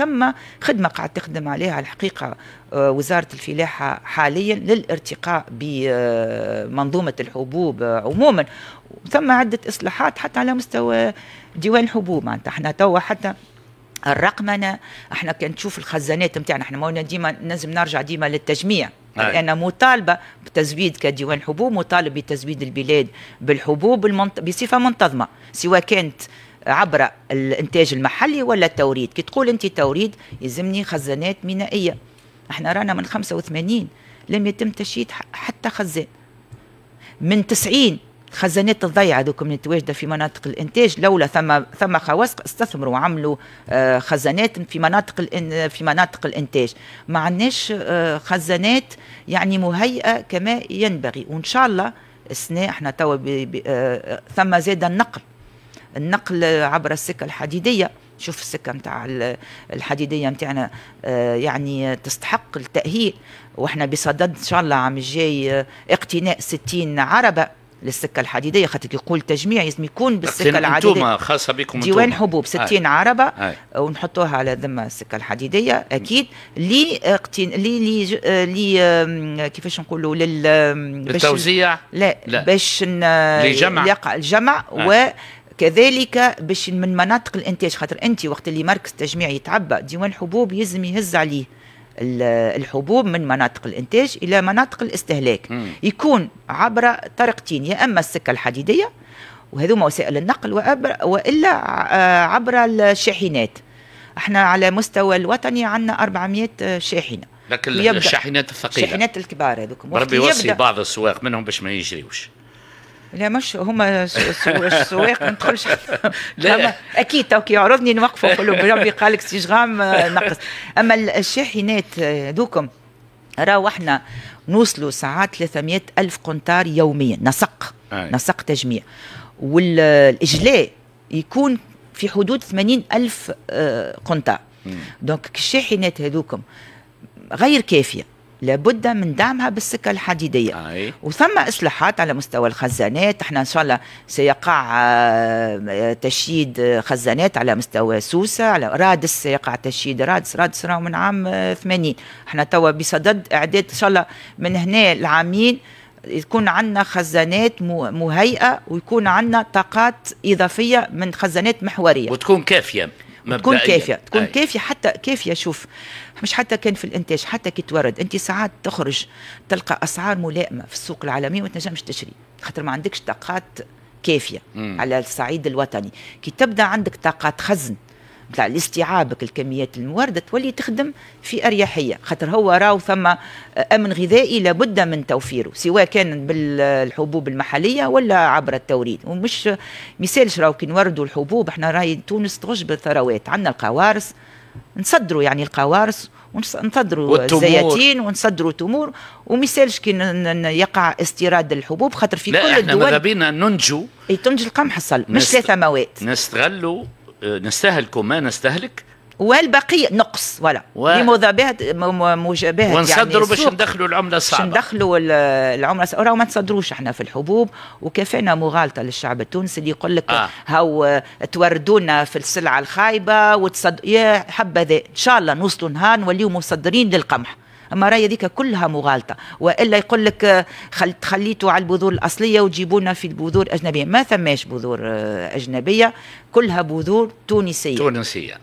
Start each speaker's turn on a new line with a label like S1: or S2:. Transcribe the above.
S1: ثم خدمه قاعد تخدم عليها الحقيقه آه، وزاره الفلاحه حاليا للارتقاء بمنظومه الحبوب عموما ثم عده اصلاحات حتى على مستوى ديوان الحبوب معناتها احنا توا حتى الرقمنه احنا كان تشوف الخزانات نتاعنا احنا مونا ديما لازم نرجع ديما للتجميع أي. نعم. انا مطالبه بتزويد كديوان حبوب مطالب بتزويد البلاد بالحبوب بصفه منتظمه سواء كانت عبر الانتاج المحلي ولا التوريد كي تقول انت توريد يلزمني خزانات مينائيه احنا رانا من 85 لم يتم تشييد حتى خزان من 90 خزانات الضيعة اللي متواجدة في مناطق الإنتاج لولا ثم ثم خواص استثمروا وعملوا آه، خزانات في مناطق في مناطق الإنتاج ما عندناش آه، خزانات يعني مهيئة كما ينبغي وإن شاء الله السنة احنا توا آه، ثم زاد النقل النقل عبر السكة الحديدية شوف السكة نتاع الحديدية نتاعنا آه، يعني تستحق التأهيل وإحنا بصدد إن شاء الله عام الجاي آه، اقتناء 60 عربة للسكه الحديديه خاطر يقول تجميع لازم يكون بالسكه العديديه خاصه بكم ديوان انتوما. حبوب 60 عربه آه. ونحطوها على ذمه السكه الحديديه اكيد لي اقتن... لي لي لي كيفاش نقولوا لل للتوزيع لا, لا. باش ن... لجمع الجمع آه. كذلك باش من مناطق الانتاج خاطر انت وقت اللي مركز تجميع يتعبى ديوان حبوب يلزم يهز عليه الحبوب من مناطق الانتاج الى مناطق الاستهلاك م. يكون عبر طريقتين يا اما السكه الحديديه وهذوما وسائل النقل والا آه، عبر الشاحنات احنا على مستوى الوطني عندنا 400 شاحنه لكن الشاحنات الثقيله الشاحنات الكبار هذوك ربي يوصي بعض السواق منهم باش ما يجريوش لا مش هما السواق ما ندخلش لا اكيد تو كي يعرضني نوقفه نقول بربي قالك جرام آه، نقص اما الشاحنات آه، دوكم راهو احنا نوصلوا ساعات 300 الف قنطار يوميا نسق نسق تجميع والاجلاء يكون في حدود 80 الف آه، قنطار دونك الشاحنات هذوكم غير كافيه لابد من دعمها بالسكة الحديدية أي. وثم إصلاحات على مستوى الخزانات احنا إن شاء الله سيقع آه، تشييد خزانات على مستوى سوسة على رادس سيقع تشييد رادس رادس راهو من عام 80 آه، احنا توا بصدد إعداد إن شاء الله من هنا العامين يكون عندنا خزانات مهيئه ويكون عندنا طاقات اضافيه من خزانات محوريه وتكون كافيه تكون كافيه تكون أي. كافيه حتى كافيه شوف مش حتى كان في الانتاج حتى كي تورد انت ساعات تخرج تلقى اسعار ملائمه في السوق العالمي وما تنجمش تشري خاطر ما عندكش طاقات كافيه مم. على الصعيد الوطني كي تبدا عندك طاقات خزن نتاع لاستيعابك الكميات المورده تولي تخدم في اريحيه خاطر هو راهو ثم امن غذائي لابد من توفيره سواء كان بالحبوب المحليه ولا عبر التوريد ومش مثالش راهو كي نوردوا الحبوب احنا راهي تونس تغش الثروات عندنا القوارص نصدروا يعني القوارص ونصدروا الزياتين ونصدروا تمور ومثالش كي يقع استيراد الحبوب خاطر في كل الدول لا احنا ماذا بينا ننجو تنجو القمح الصلب مش ثلاثه مواد نستغلوا نستهلكوا ما نستهلك والبقيه نقص ولا و... لموجبات موجبات يعني ونصدروا يعني باش ندخلوا العمله الصعبه باش ندخلوا العمله راهو ما تصدروش احنا في الحبوب وكفينا مغالطه للشعب التونسي اللي يقول لك آه. هاو توردونا في السلعه الخايبه وتصد يا حبذا ان شاء الله نوصلوا نهار نوليو مصدرين للقمح اما راي هذيك كلها مغالطه والا يقول لك آه، خل... خليتوا على البذور الاصليه وجيبونا لنا في البذور الاجنبيه ما ثماش بذور آه، اجنبيه كلها بذور تونسيه تونسيه